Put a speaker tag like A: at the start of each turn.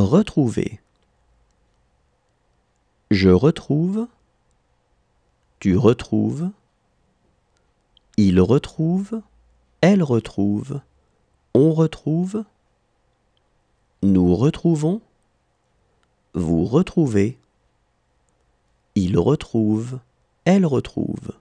A: Retrouver. Je retrouve. Tu retrouves. Il retrouve. Elle retrouve. On retrouve. Nous retrouvons. Vous retrouvez. Il retrouve. Elle retrouve.